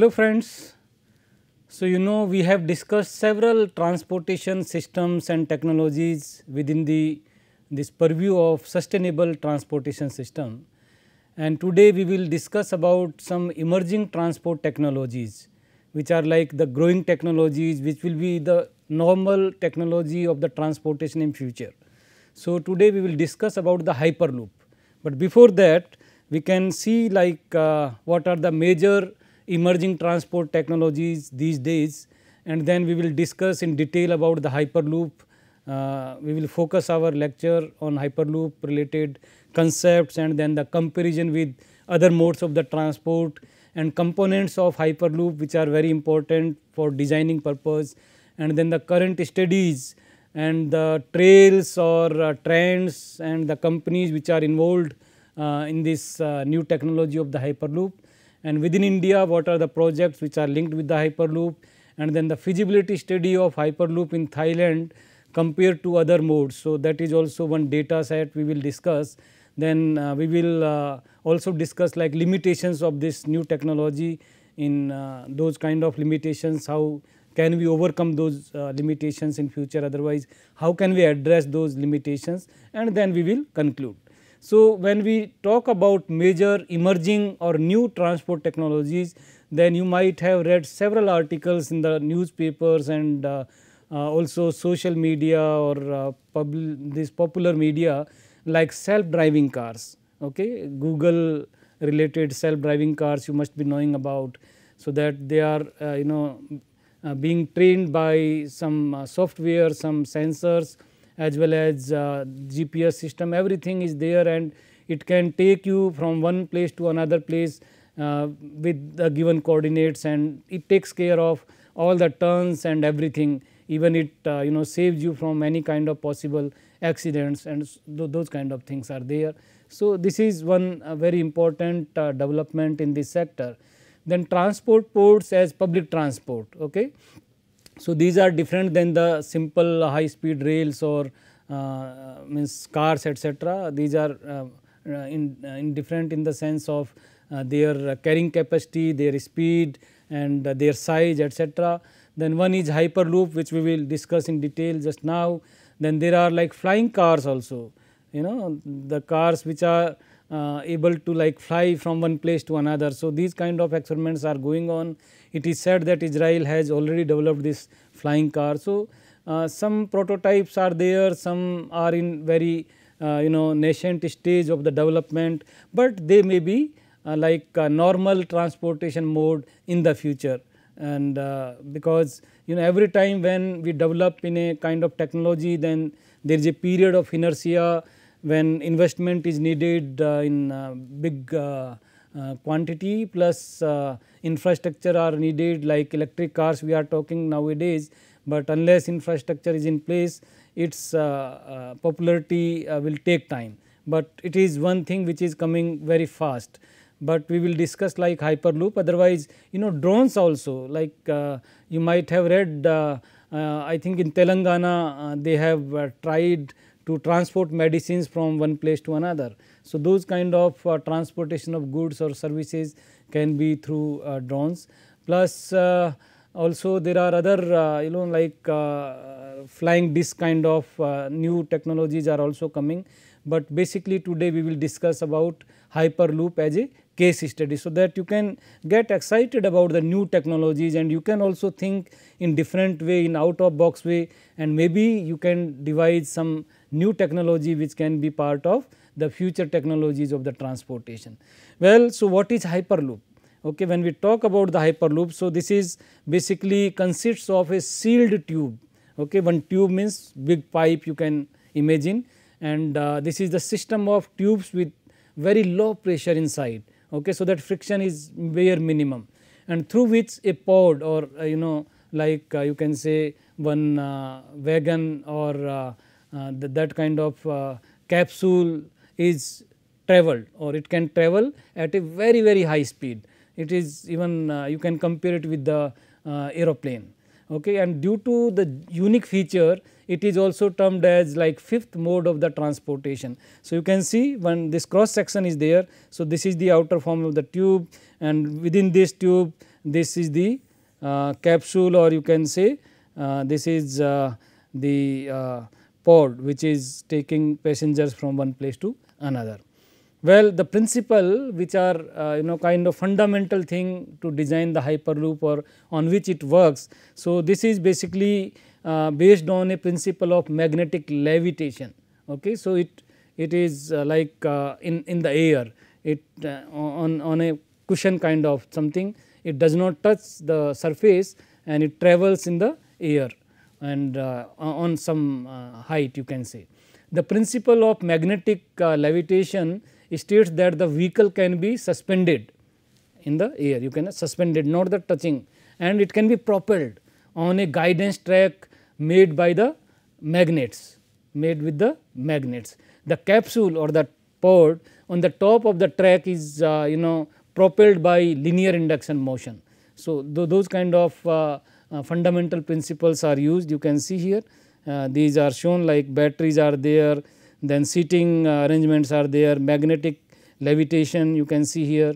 Hello friends, so you know we have discussed several transportation systems and technologies within the this purview of sustainable transportation system and today we will discuss about some emerging transport technologies which are like the growing technologies which will be the normal technology of the transportation in future. So, today we will discuss about the hyperloop, but before that we can see like uh, what are the major emerging transport technologies these days and then we will discuss in detail about the Hyperloop. Uh, we will focus our lecture on Hyperloop related concepts and then the comparison with other modes of the transport and components of Hyperloop which are very important for designing purpose and then the current studies and the trails or uh, trends and the companies which are involved uh, in this uh, new technology of the Hyperloop and within India what are the projects which are linked with the Hyperloop and then the feasibility study of Hyperloop in Thailand compared to other modes. So, that is also one data set we will discuss. Then uh, we will uh, also discuss like limitations of this new technology in uh, those kind of limitations, how can we overcome those uh, limitations in future otherwise, how can we address those limitations and then we will conclude. So, when we talk about major emerging or new transport technologies, then you might have read several articles in the newspapers and uh, uh, also social media or uh, pub this popular media like self-driving cars, okay? Google related self-driving cars you must be knowing about. So, that they are uh, you know uh, being trained by some uh, software, some sensors as well as uh, GPS system everything is there and it can take you from one place to another place uh, with the given coordinates and it takes care of all the turns and everything even it uh, you know saves you from any kind of possible accidents and those kind of things are there. So, this is one uh, very important uh, development in this sector. Then transport ports as public transport. Okay. So, these are different than the simple high speed rails or uh, means cars etc. These are uh, uh in, uh, in, different in the sense of uh, their carrying capacity, their speed and uh, their size etc. Then one is hyperloop which we will discuss in detail just now. Then there are like flying cars also you know the cars which are uh, able to like fly from one place to another. So, these kind of experiments are going on. It is said that Israel has already developed this flying car. So, uh, some prototypes are there, some are in very uh, you know nascent stage of the development, but they may be uh, like normal transportation mode in the future and uh, because you know every time when we develop in a kind of technology then there is a period of inertia when investment is needed uh, in uh, big uh, quantity plus infrastructure are needed like electric cars we are talking nowadays, but unless infrastructure is in place its popularity will take time, but it is one thing which is coming very fast but we will discuss like hyperloop otherwise you know drones also like uh, you might have read uh, uh, I think in Telangana they have tried to transport medicines from one place to another. So, those kind of uh, transportation of goods or services can be through uh, drones. Plus uh, also there are other uh, you know like uh, flying disc kind of uh, new technologies are also coming. But basically today we will discuss about hyperloop as a case study so that you can get excited about the new technologies and you can also think in different way in out of box way and maybe you can devise some new technology which can be part of the future technologies of the transportation. Well, so what is hyperloop? Okay, when we talk about the hyperloop, so this is basically consists of a sealed tube. Okay, one tube means big pipe you can imagine and uh, this is the system of tubes with very low pressure inside okay, so that friction is bare minimum and through which a pod or uh, you know like uh, you can say one uh, wagon or uh, uh, th that kind of uh, capsule is travelled or it can travel at a very very high speed. It is even you can compare it with the aeroplane okay and due to the unique feature it is also termed as like fifth mode of the transportation. So, you can see when this cross section is there. So, this is the outer form of the tube and within this tube this is the uh, capsule or you can say uh, this is uh, the uh, pod which is taking passengers from one place to another. Well, the principle which are uh, you know kind of fundamental thing to design the hyperloop or on which it works. So, this is basically uh, based on a principle of magnetic levitation. Okay, so it it is uh, like uh, in in the air, it uh, on on a cushion kind of something. It does not touch the surface and it travels in the air and uh, on some height you can say. The principle of magnetic levitation states that the vehicle can be suspended in the air, you can suspended, not the touching and it can be propelled on a guidance track made by the magnets, made with the magnets. The capsule or the pod on the top of the track is uh, you know propelled by linear induction motion. So, th those kind of uh, uh, fundamental principles are used you can see here uh, these are shown like batteries are there then seating uh, arrangements are there, magnetic levitation you can see here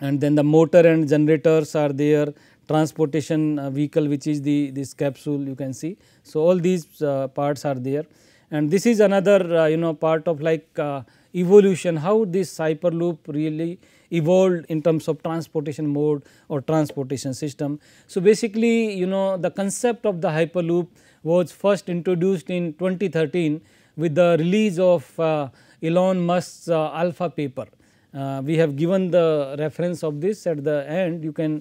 and then the motor and generators are there, transportation uh, vehicle which is the this capsule you can see. So, all these uh, parts are there and this is another uh, you know part of like uh, evolution how this hyperloop really evolved in terms of transportation mode or transportation system. So, basically you know the concept of the hyperloop was first introduced in 2013 with the release of uh, Elon Musk's uh, alpha paper. Uh, we have given the reference of this at the end you can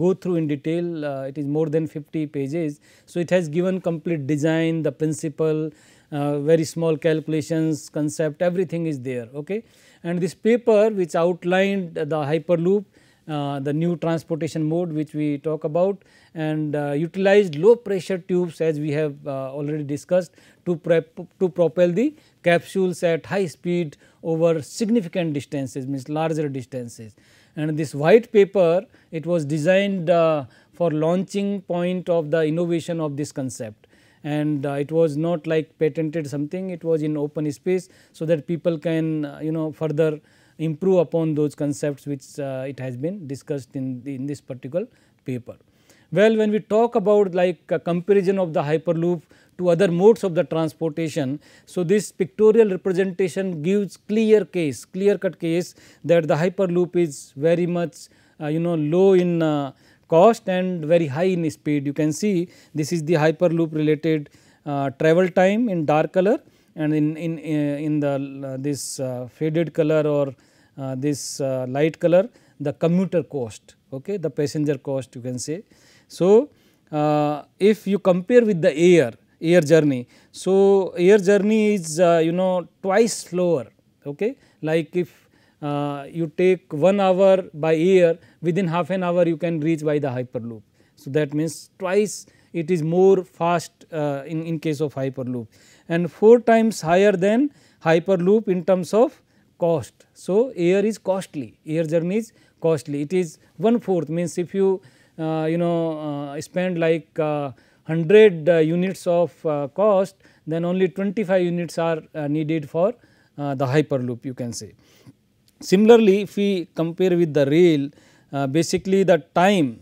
go through in detail it is more than 50 pages. So, it has given complete design the principle uh, very small calculations concept everything is there okay and this paper which outlined the hyperloop uh, the new transportation mode which we talk about and uh, utilized low pressure tubes as we have uh, already discussed to prep to propel the capsules at high speed over significant distances means larger distances and this white paper it was designed uh, for launching point of the innovation of this concept and uh, it was not like patented something it was in open space so that people can uh, you know further improve upon those concepts which uh, it has been discussed in, the, in this particular paper. Well, when we talk about like a comparison of the hyperloop to other modes of the transportation. So, this pictorial representation gives clear case, clear cut case that the hyperloop is very much uh, you know low in uh, cost and very high in speed. You can see this is the hyperloop related uh, travel time in dark color and in, in, eh, in the uh, this uh, faded color or uh, this light color the commuter cost, okay, the passenger cost you can say. So, if you compare with the air, air journey. So, air journey is uh, you know twice slower okay like if uh, you take 1 hour by air within half an hour you can reach by the hyperloop. So, that means twice it is more fast uh, in, in case of hyperloop and 4 times higher than hyperloop in terms of cost. So, air is costly, air journey is costly, it is one fourth means if you uh, you know uh, spend like uh, 100 uh, units of uh, cost then only 25 units are uh, needed for the hyperloop you can say. Similarly, if we compare with the rail basically the time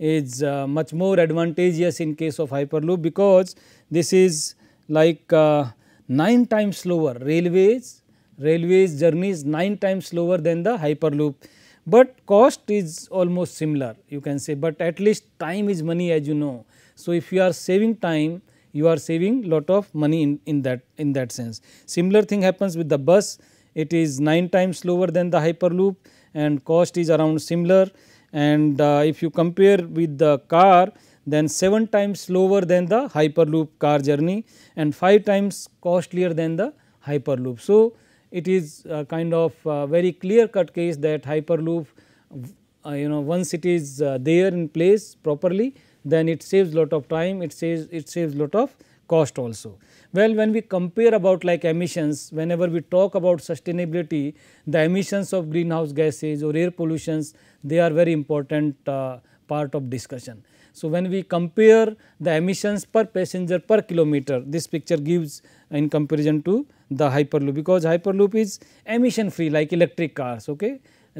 is much more advantageous in case of hyperloop because this is like uh, 9 times slower railways railways journey is 9 times slower than the hyperloop but cost is almost similar you can say but at least time is money as you know so if you are saving time you are saving lot of money in, in that in that sense similar thing happens with the bus it is 9 times slower than the hyperloop and cost is around similar and uh, if you compare with the car then 7 times slower than the hyperloop car journey and 5 times costlier than the hyperloop. So, it is kind of very clear cut case that hyperloop uh, you know once it is uh, there in place properly then it saves lot of time it saves it saves lot of cost also. Well, when we compare about like emissions whenever we talk about sustainability the emissions of greenhouse gases or air pollutions they are very important uh, part of discussion. So, when we compare the emissions per passenger per kilometer, this picture gives in comparison to the hyperloop because hyperloop is emission free like electric cars. Okay,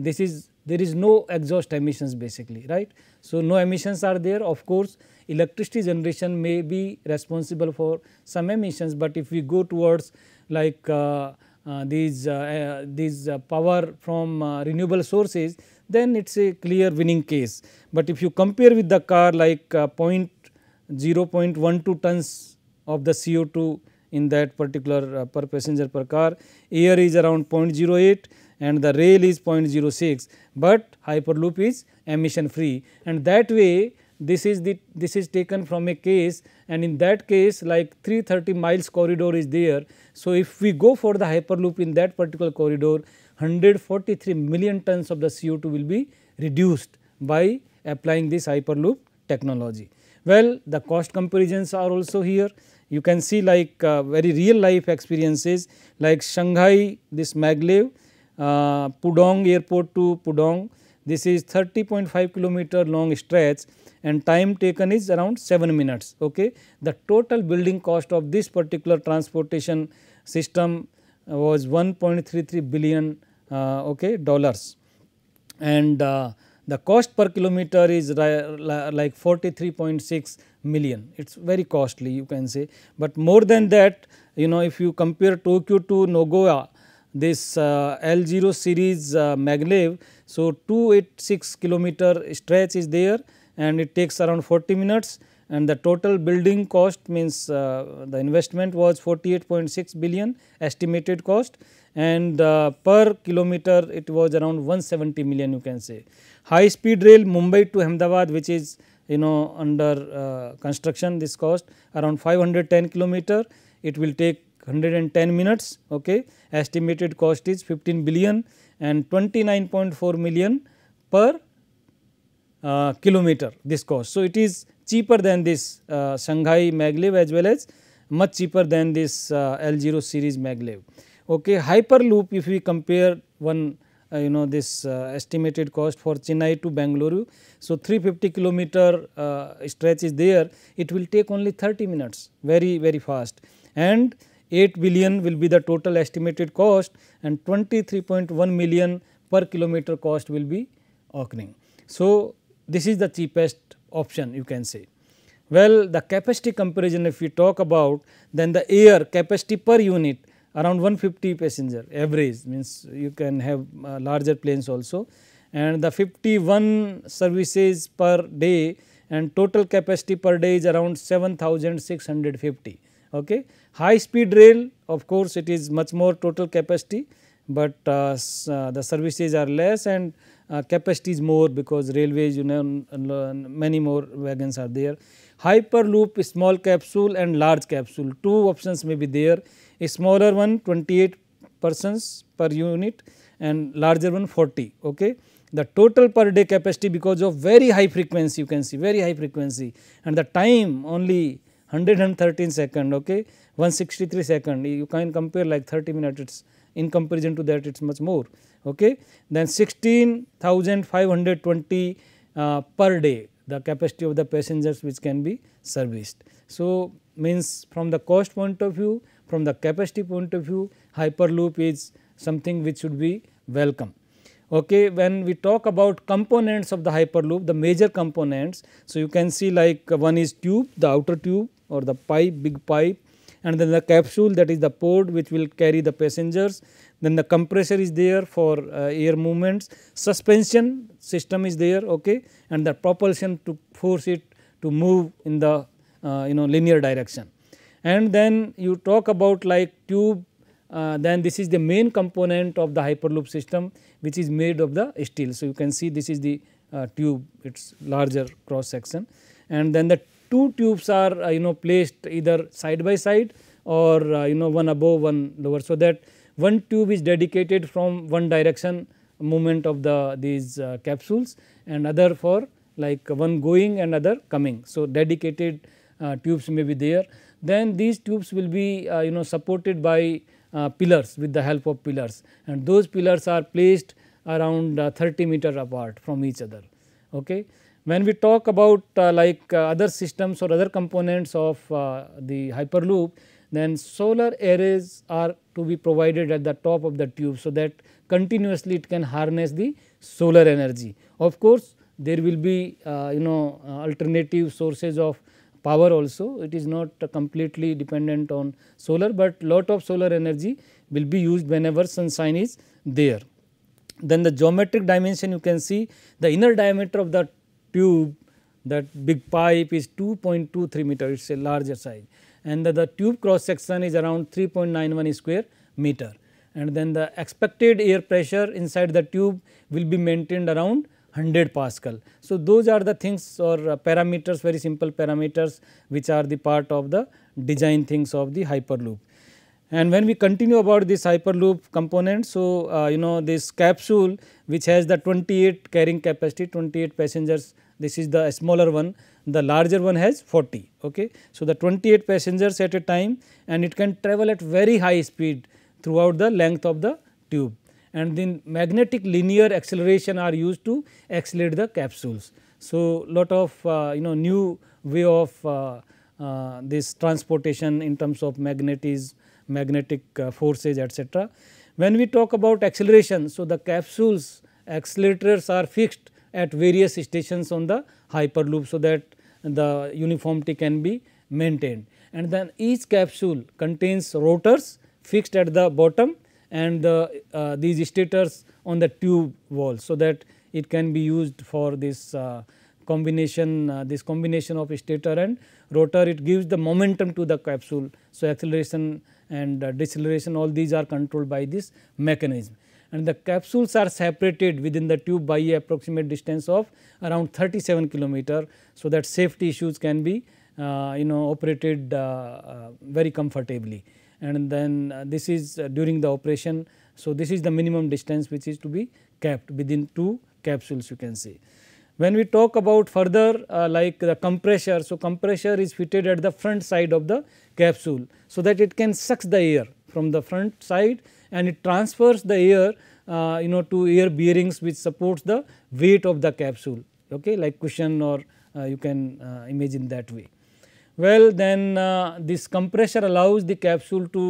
this is there is no exhaust emissions basically, right? So no emissions are there. Of course, electricity generation may be responsible for some emissions, but if we go towards like uh, uh, these uh, uh these uh, power from uh, renewable sources, then it is a clear winning case. But if you compare with the car like uh, 0 0.12 tons of the CO2 in that particular uh, per passenger per car, air is around 0.08 and the rail is 0.06, but hyperloop is emission free and that way this is the this is taken from a case and in that case like 330 miles corridor is there. So, if we go for the hyperloop in that particular corridor 143 million tons of the CO2 will be reduced by applying this hyperloop technology. Well, the cost comparisons are also here you can see like uh, very real life experiences like Shanghai this maglev uh, Pudong airport to Pudong this is 30.5 kilometer long stretch and time taken is around 7 minutes. Okay. The total building cost of this particular transportation system was 1.33 billion uh, okay, dollars and uh, the cost per kilometer is like 43.6 million it is very costly you can say but more than that you know if you compare Tokyo to Nagoya this uh, L0 series uh, maglev so 286 kilometer stretch is there and it takes around 40 minutes and the total building cost means uh, the investment was 48.6 billion estimated cost and uh, per kilometer it was around 170 million you can say. High speed rail Mumbai to Ahmedabad which is you know under uh, construction this cost around 510 kilometer it will take 110 minutes okay estimated cost is 15 billion and 29.4 million per uh, kilometer this cost. So, it is cheaper than this uh, Shanghai maglev as well as much cheaper than this uh, L0 series maglev. Okay. Hyperloop if we compare one uh, you know this uh, estimated cost for Chennai to Bangalore. So, 350 kilometer stretch is there it will take only 30 minutes very very fast and 8 billion will be the total estimated cost and 23.1 million per kilometer cost will be occurring. So, this is the cheapest option you can say. Well, the capacity comparison if we talk about then the air capacity per unit around 150 passenger average means you can have uh, larger planes also and the 51 services per day and total capacity per day is around 7650 okay high speed rail of course it is much more total capacity but uh, uh, the services are less and uh, capacity is more because railways you know many more wagons are there. Hyperloop small capsule and large capsule two options may be there a smaller one 28 persons per unit and larger one 40 okay. The total per day capacity because of very high frequency you can see very high frequency and the time only 113 second okay 163 second you can compare like 30 minutes in comparison to that it is much more okay. Then 16,520 uh, per day the capacity of the passengers which can be serviced. So, means from the cost point of view, from the capacity point of view hyperloop is something which should be welcome. Okay, when we talk about components of the hyperloop, the major components, so you can see like uh, one is tube, the outer tube or the pipe, big pipe and then the capsule that is the pod which will carry the passengers then the compressor is there for uh, air movements, suspension system is there okay and the propulsion to force it to move in the uh, you know linear direction. And then you talk about like tube uh, then this is the main component of the hyperloop system which is made of the steel. So, you can see this is the uh, tube it is larger cross section and then the two tubes are uh, you know placed either side by side or uh, you know one above one lower. So, that one tube is dedicated from one direction movement of the these uh, capsules and other for like one going and other coming. So, dedicated uh, tubes may be there. Then these tubes will be uh, you know supported by uh, pillars with the help of pillars and those pillars are placed around uh, 30 meter apart from each other. Okay. When we talk about uh, like other systems or other components of the hyperloop then solar arrays are to be provided at the top of the tube so that continuously it can harness the solar energy. Of course, there will be uh, you know uh, alternative sources of power also it is not completely dependent on solar, but lot of solar energy will be used whenever sunshine is there. Then the geometric dimension you can see the inner diameter of the tube that big pipe is 2.23 meter it is a larger size and the, the tube cross section is around 3.91 square meter and then the expected air pressure inside the tube will be maintained around 100 Pascal. So, those are the things or uh, parameters very simple parameters which are the part of the design things of the hyperloop. And when we continue about this hyperloop component, so uh, you know this capsule which has the 28 carrying capacity 28 passengers this is the smaller one the larger one has 40. Okay. So, the 28 passengers at a time and it can travel at very high speed throughout the length of the tube and then magnetic linear acceleration are used to accelerate the capsules. So, lot of uh, you know new way of uh, uh, this transportation in terms of magnetis, magnetic uh, forces etc. When we talk about acceleration, so the capsules accelerators are fixed at various stations on the hyperloop so that the uniformity can be maintained. And then each capsule contains rotors fixed at the bottom and the, uh, these stators on the tube wall. So, that it can be used for this uh, combination uh, this combination of stator and rotor it gives the momentum to the capsule. So, acceleration and uh, deceleration all these are controlled by this mechanism and the capsules are separated within the tube by approximate distance of around 37 kilometer. So, that safety issues can be uh, you know operated uh, uh very comfortably and then uh, this is uh, during the operation. So, this is the minimum distance which is to be kept within two capsules you can see. When we talk about further uh, like the compressor, so compressor is fitted at the front side of the capsule, so that it can suck the air from the front side and it transfers the air uh, you know to air bearings which supports the weight of the capsule okay like cushion or uh, you can uh, imagine that way. Well then uh, this compressor allows the capsule to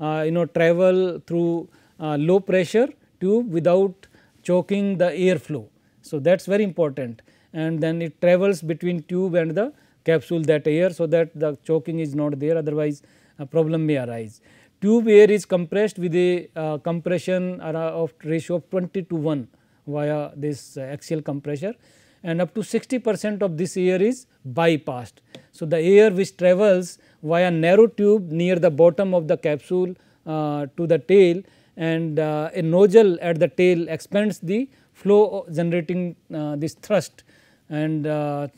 uh, you know travel through uh, low pressure tube without choking the air flow. So that is very important and then it travels between tube and the capsule that air so that the choking is not there otherwise a problem may arise tube air is compressed with a uh, compression of ratio of 20 to 1 via this uh, axial compressor and up to 60 percent of this air is bypassed. So, the air which travels via narrow tube near the bottom of the capsule uh, to the tail and uh, a nozzle at the tail expands the flow generating uh, this thrust and uh,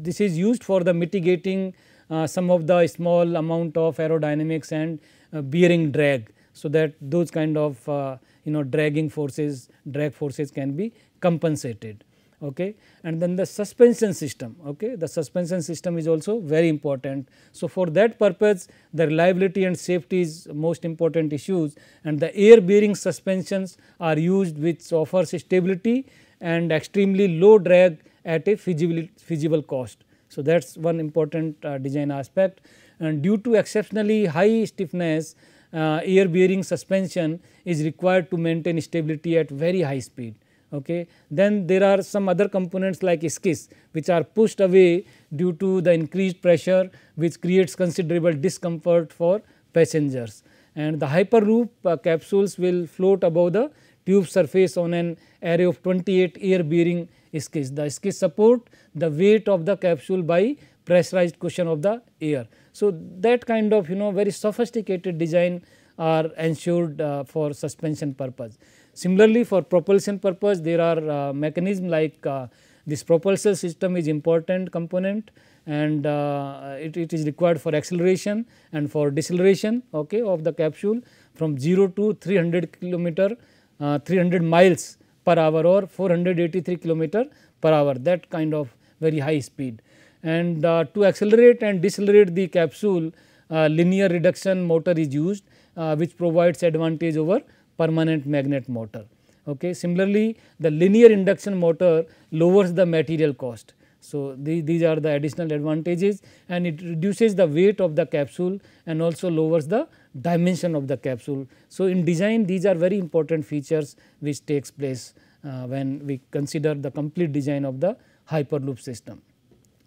this is used for the mitigating uh, some of the small amount of aerodynamics and uh, bearing drag. So, that those kind of uh, you know dragging forces drag forces can be compensated okay and then the suspension system okay the suspension system is also very important so for that purpose the reliability and safety is most important issues and the air bearing suspensions are used which offers stability and extremely low drag at a feasible feasible cost so that's one important uh, design aspect and due to exceptionally high stiffness uh, air bearing suspension is required to maintain stability at very high speed. Okay. Then there are some other components like skis which are pushed away due to the increased pressure which creates considerable discomfort for passengers and the hyperloop uh, capsules will float above the tube surface on an array of 28 air bearing skis. The skis support the weight of the capsule by pressurized cushion of the air. So, that kind of you know very sophisticated design are ensured uh, for suspension purpose. Similarly, for propulsion purpose there are uh, mechanism like uh, this propulsion system is important component and uh, it, it is required for acceleration and for deceleration okay, of the capsule from 0 to 300 kilometer uh, 300 miles per hour or 483 kilometer per hour that kind of very high speed. uh, and uh, to accelerate and decelerate the capsule uh, linear reduction motor is used uh, which provides advantage over permanent magnet motor. Okay. Similarly, the linear induction motor lowers the material cost. So, the, these are the additional advantages and it reduces the weight of the capsule and also lowers the dimension of the capsule. So, in design these are very important features which takes place uh, when we consider the complete design of the hyperloop system.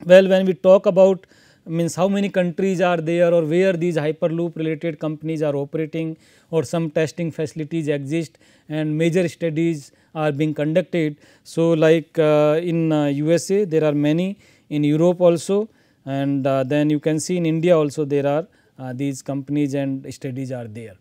Well, when we talk about means how many countries are there or where these hyperloop related companies are operating or some testing facilities exist and major studies are being conducted. So, like uh, in uh, USA there are many, in Europe also and uh, then you can see in India also there are uh, these companies and studies are there.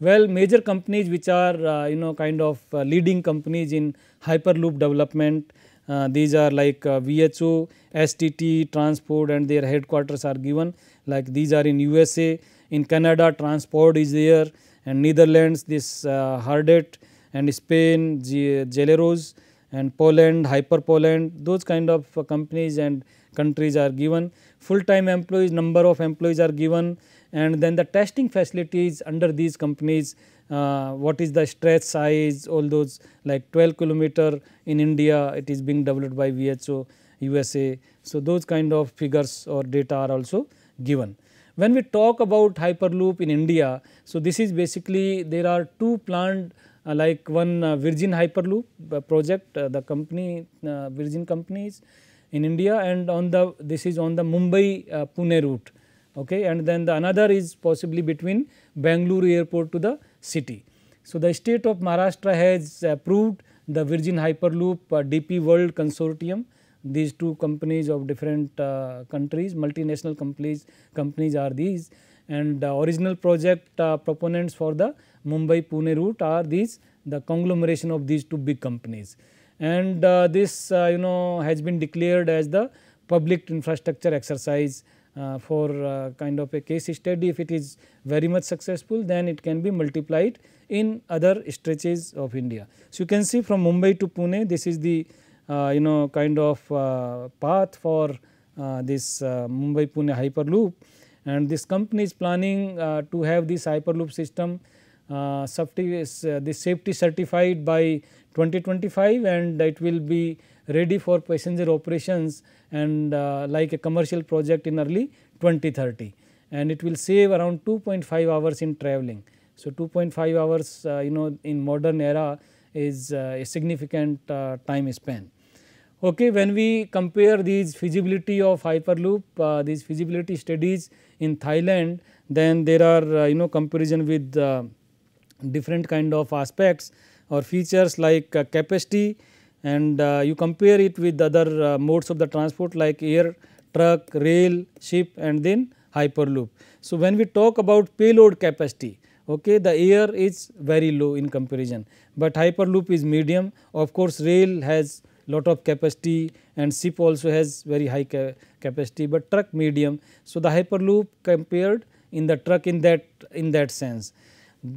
Well, major companies which are uh, you know kind of uh, leading companies in hyperloop development uh, these are like uh, VHO, STT, transport and their headquarters are given like these are in USA, in Canada transport is there and Netherlands this uh, Hardet and Spain Geleros and Poland, Hyper Poland those kind of uh, companies and countries are given, full time employees, number of employees are given and then the testing facilities under these companies, uh, what is the stretch size, all those like 12 kilometer in India, it is being developed by WHO, USA. So, those kind of figures or data are also given. When we talk about Hyperloop in India, so this is basically there are two planned uh, like one uh, Virgin Hyperloop uh, project, uh, the company uh, Virgin companies in India and on the this is on the Mumbai uh, Pune route okay and then the another is possibly between Bangalore airport to the city. So, the state of Maharashtra has approved the Virgin Hyperloop uh, DP World Consortium these two companies of different uh, countries multinational companies companies are these and uh, original project uh, proponents for the Mumbai Pune route are these the conglomeration of these two big companies and uh, this uh, you know has been declared as the public infrastructure exercise uh, for uh, kind of a case study if it is very much successful then it can be multiplied in other stretches of India. So, you can see from Mumbai to Pune this is the uh, you know kind of uh, path for this Mumbai Pune hyperloop and this company is planning to have this hyperloop system uh, safety is, uh, the safety certified by 2025 and it will be ready for passenger operations and uh, like a commercial project in early 2030 and it will save around 2.5 hours in traveling. So, 2.5 hours uh, you know in modern era is uh, a significant time span. Okay, when we compare these feasibility of Hyperloop, these feasibility studies in Thailand, then there are you know comparison with different kind of aspects or features like uh, capacity and uh, you compare it with other uh, modes of the transport like air, truck, rail, ship and then hyperloop. So, when we talk about payload capacity okay the air is very low in comparison but hyperloop is medium of course rail has lot of capacity and ship also has very high ca capacity but truck medium so the hyperloop compared in the truck in that in that sense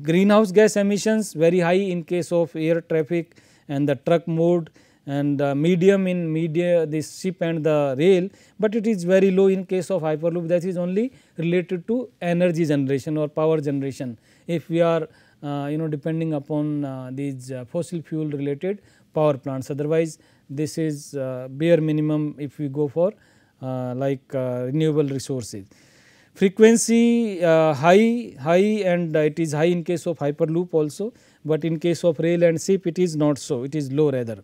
Greenhouse gas emissions very high in case of air traffic and the truck mode and uh, medium in media the ship and the rail, but it is very low in case of hyperloop that is only related to energy generation or power generation. If we are uh, you know depending upon uh, these uh, fossil fuel related power plants otherwise this is uh, bare minimum if we go for uh, like renewable resources frequency uh, high high and uh, it is high in case of hyperloop also, but in case of rail and ship it is not so it is low rather.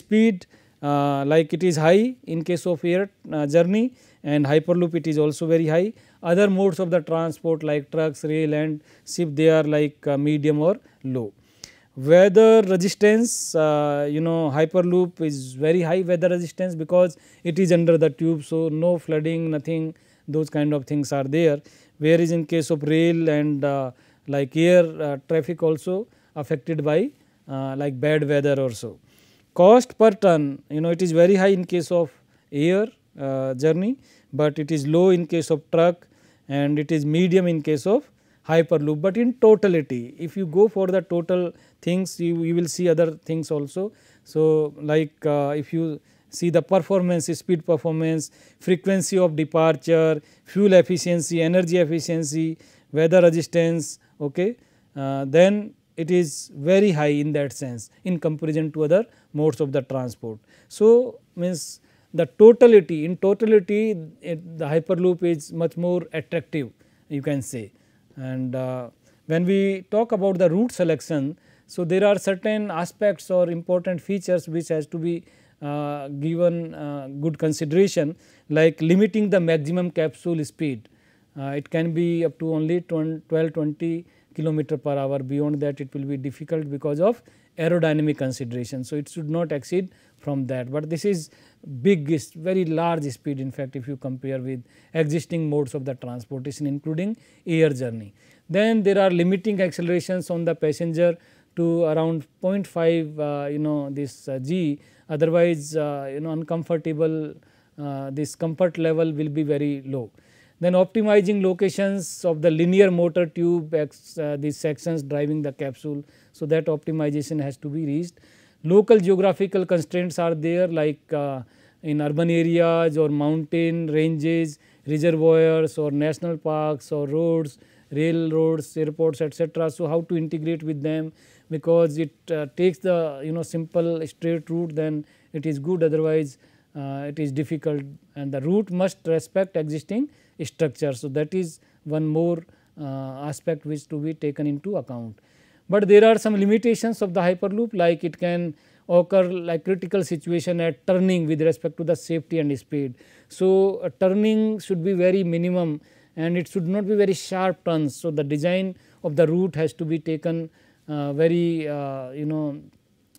Speed uh, like it is high in case of air uh, journey and hyperloop it is also very high. Other modes of the transport like trucks, rail and ship they are like uh, medium or low. Weather resistance uh, you know hyperloop is very high weather resistance because it is under the tube so no flooding nothing those kind of things are there. Whereas in case of rail and uh, like air uh, traffic also affected by uh, like bad weather or so. Cost per ton you know it is very high in case of air uh, journey, but it is low in case of truck and it is medium in case of hyperloop, but in totality if you go for the total things you, you will see other things also. So, like uh, if you see the performance, speed performance, frequency of departure, fuel efficiency, energy efficiency, weather resistance, okay, uh, then it is very high in that sense in comparison to other modes of the transport. So, means the totality in totality it, the hyperloop is much more attractive you can say and uh, when we talk about the route selection. So, there are certain aspects or important features which has to be uh, given uh, good consideration like limiting the maximum capsule speed. Uh, it can be up to only 12 20 kilometer per hour beyond that it will be difficult because of aerodynamic consideration. So, it should not exceed from that, but this is big very large speed in fact if you compare with existing modes of the transportation including air journey. Then there are limiting accelerations on the passenger to around 0.5 uh, you know this uh, g otherwise uh, you know uncomfortable this comfort level will be very low. Then optimizing locations of the linear motor tube these sections driving the capsule. So, that optimization has to be reached. Local geographical constraints are there like in urban areas or mountain ranges, reservoirs or national parks or roads, railroads, airports etc. So, how to integrate with them because it uh, takes the you know simple straight route then it is good otherwise uh, it is difficult and the route must respect existing structure. So, that is one more uh, aspect which to be taken into account. But there are some limitations of the hyperloop like it can occur like critical situation at turning with respect to the safety and speed. So, turning should be very minimum and it should not be very sharp turns. So, the design of the route has to be taken uh, very uh, you know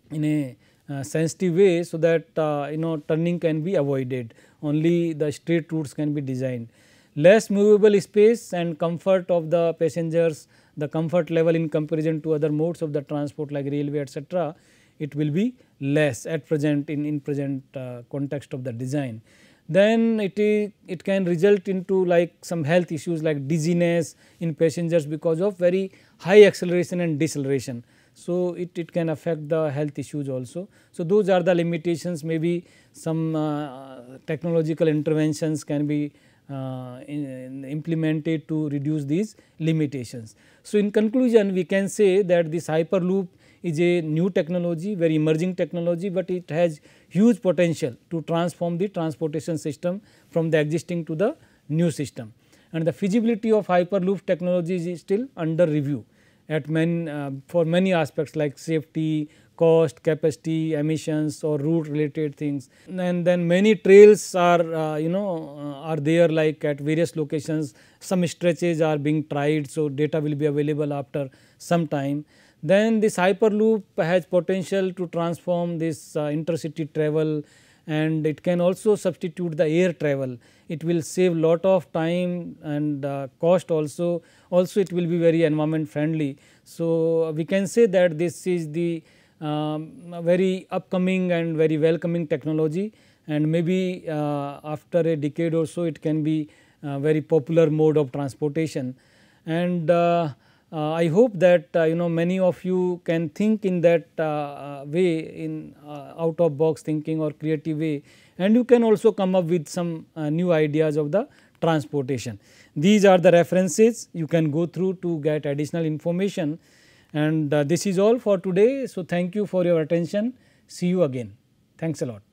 in a uh, sensitive way so that uh, you know turning can be avoided only the straight routes can be designed. Less movable space and comfort of the passengers the comfort level in comparison to other modes of the transport like railway etc. it will be less at present in, in present uh, context of the design then it is it can result into like some health issues like dizziness in passengers because of very high acceleration and deceleration. So, it, it can affect the health issues also. So, those are the limitations maybe some uh, technological interventions can be uh, in, in implemented to reduce these limitations. So, in conclusion we can say that this hyperloop is a new technology, very emerging technology, but it has huge potential to transform the transportation system from the existing to the new system. And the feasibility of hyperloop technologies is still under review at many, uh, for many aspects like safety, cost, capacity, emissions or route related things. And then many trails are uh, you know uh, are there like at various locations, some stretches are being tried. So, data will be available after some time. Then this hyperloop has potential to transform this uh, intercity travel and it can also substitute the air travel. It will save lot of time and uh, cost also, also it will be very environment friendly. So, uh, we can say that this is the um, very upcoming and very welcoming technology and maybe uh, after a decade or so it can be a uh, very popular mode of transportation. And uh, uh, I hope that uh, you know many of you can think in that uh, way in out of box thinking or creative way and you can also come up with some new ideas of the transportation. These are the references you can go through to get additional information and this is all for today. So, thank you for your attention. See you again. Thanks a lot.